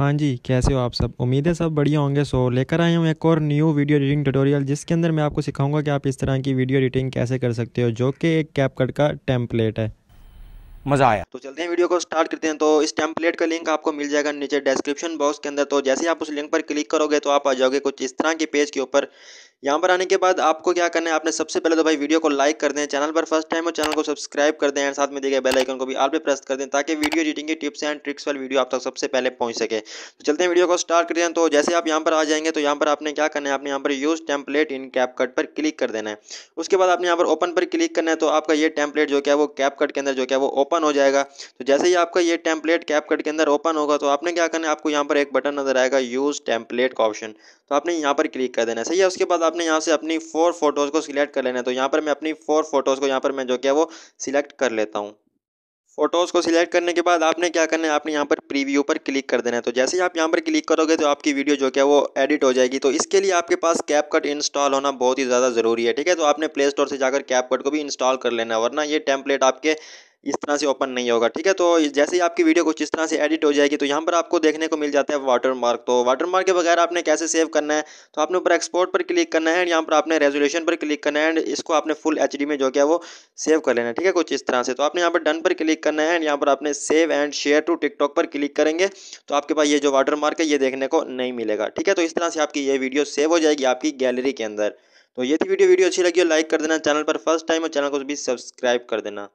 हाँ जी कैसे हो आप सब उम्मीद है सब बढ़िया होंगे सो लेकर आया हूँ एक और न्यू वीडियो एडिटिंग ट्यूटोरियल जिसके अंदर मैं आपको सिखाऊंगा कि आप इस तरह की वीडियो एडिटिंग कैसे कर सकते हो जो कि एक कैपकट का टेम्पलेट है मज़ा आया तो चलते हैं वीडियो को स्टार्ट करते हैं तो इस टेम्पलेट का लिंक आपको मिल जाएगा नीचे डिस्क्रिप्शन बॉक्स के अंदर तो जैसे ही आप उस लिंक पर क्लिक करोगे तो आप आ जाओगे कुछ इस तरह के पेज के ऊपर यहाँ पर आने के बाद आपको क्या करना है आपने सबसे पहले तो भाई वीडियो को लाइक कर दें चैनल पर फर्स्ट टाइम हो चैनल को सब्सक्राइब कर दें एंड साथ में दिए गए बेल आइकन को भी आप पे प्रेस कर दें ताकि वीडियो एडिटिंग के टिप्स एंड ट्रिक्स वाली वीडियो आप तक सबसे पहले पहुंच सके तो चलते हैं वीडियो को स्टार्ट करते हैं तो जैसे आप यहाँ पर आ जाएंगे तो यहाँ पर आपने क्या करना है आपने यहाँ पर यूज़ टेम्पलेट इन कैपकट पर क्लिक कर देना है उसके बाद आपने यहाँ पर ओपन पर क्लिक करना है तो आपका ये टेम्पलेट जो क्या है वो कैपकट के अंदर जो क्या वो ओपन हो जाएगा तो जैसे ही आपका ये टेम्पलेट कैपकट के अंदर ओपन होगा तो आपने क्या करना है आपको यहाँ पर एक बटन नजर आएगा यूज़ टेम्पलेट का ऑप्शन तो आपने यहाँ पर क्लिक कर देना है सही है उसके बाद आपने यहाँ से अपनी फोर फोटोज़ को सिलेक्ट कर लेना है तो यहाँ पर मैं अपनी फोर फोटोज़ को यहाँ पर मैं जो क्या वो सिलेक्ट कर लेता हूँ फोटोज़ को सिलेक्ट करने के बाद आपने क्या करना है आपने यहाँ पर प्रीव्यू पर क्लिक कर देना है तो जैसे ही आप यहाँ पर क्लिक करोगे तो आपकी वीडियो जो क्या वो एडिट हो जाएगी तो इसके लिए आपके पास कैप कट इंस्टॉल होना बहुत ही ज़्यादा ज़रूरी है ठीक है तो आपने प्ले स्टोर से जाकर कैप कट को भी इंस्टॉल कर लेना वरना ये टेम्पलेट आपके इस तरह से ओपन नहीं होगा ठीक है तो जैसे ही आपकी वीडियो कुछ इस तरह से एडिट हो जाएगी तो यहाँ पर आपको देखने को मिल जाता है वाटर मार्क तो वाटर मार्क के बगैर आपने कैसे सेव करना है तो आपने ऊपर एक्सपोर्ट पर क्लिक करना है यहाँ पर आपने रेजोल्यूशन पर क्लिक करना है एंड इसको आपने फुल एच में जो क्या वो सेव कर लेना है ठीक है कुछ इस तरह से तो आपने यहाँ पर डन पर क्लिक करना है एंड यहाँ पर आपने save and share to TikTok पर क्लिक करेंगे तो आपके पास ये जो वाटर मार्क है ये देखने को नहीं मिलेगा ठीक है तो इस तरह से आपकी ये वीडियो सेव हो जाएगी आपकी गैलरी के अंदर तो ये थी वीडियो वीडियो अच्छी लगी हो लाइक कर देना चैनल पर फर्स्ट टाइम और चैनल को भी सब्सक्राइब कर देना